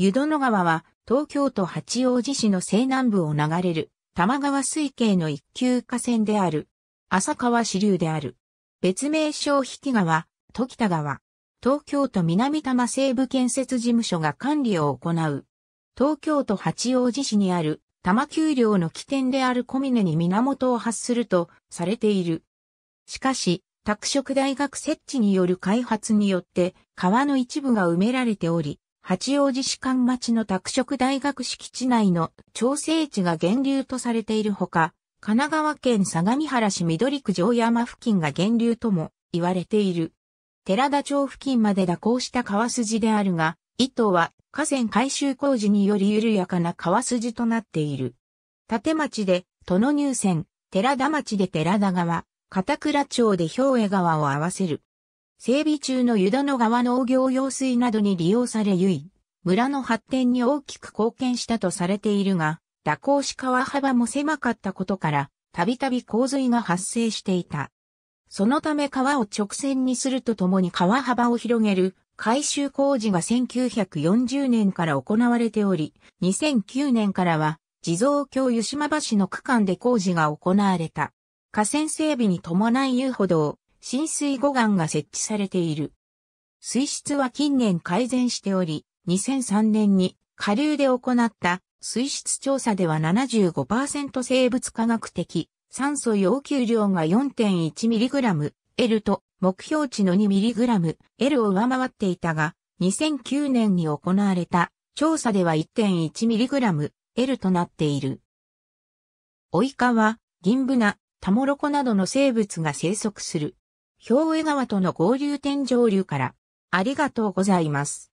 湯殿川は東京都八王子市の西南部を流れる多摩川水系の一級河川である。浅川支流である。別名称引川、時田川。東京都南多摩西部建設事務所が管理を行う。東京都八王子市にある多摩丘陵の起点である小峰に源を発するとされている。しかし、拓殖大学設置による開発によって川の一部が埋められており、八王子市間町の拓殖大学敷地内の調整地が源流とされているほか、神奈川県相模原市緑区城山付近が源流とも言われている。寺田町付近まで蛇行した川筋であるが、糸は河川改修工事により緩やかな川筋となっている。立町で、殿入線、寺田町で寺田川、片倉町で兵衛川を合わせる。整備中の湯田の川農業用水などに利用されゆい、村の発展に大きく貢献したとされているが、蛇行し川幅も狭かったことから、たびたび洪水が発生していた。そのため川を直線にするとともに川幅を広げる改修工事が1940年から行われており、2009年からは地蔵橋湯島橋の区間で工事が行われた。河川整備に伴い遊歩道、浸水護岸が設置されている。水質は近年改善しており、2003年に下流で行った水質調査では75%生物化学的酸素要求量が 4.1mg、L と目標値の 2mg、L を上回っていたが、2009年に行われた調査では 1.1mg、L となっている。オイカは、ギンブナ、タモロコなどの生物が生息する。表衛川との合流点上流から。ありがとうございます。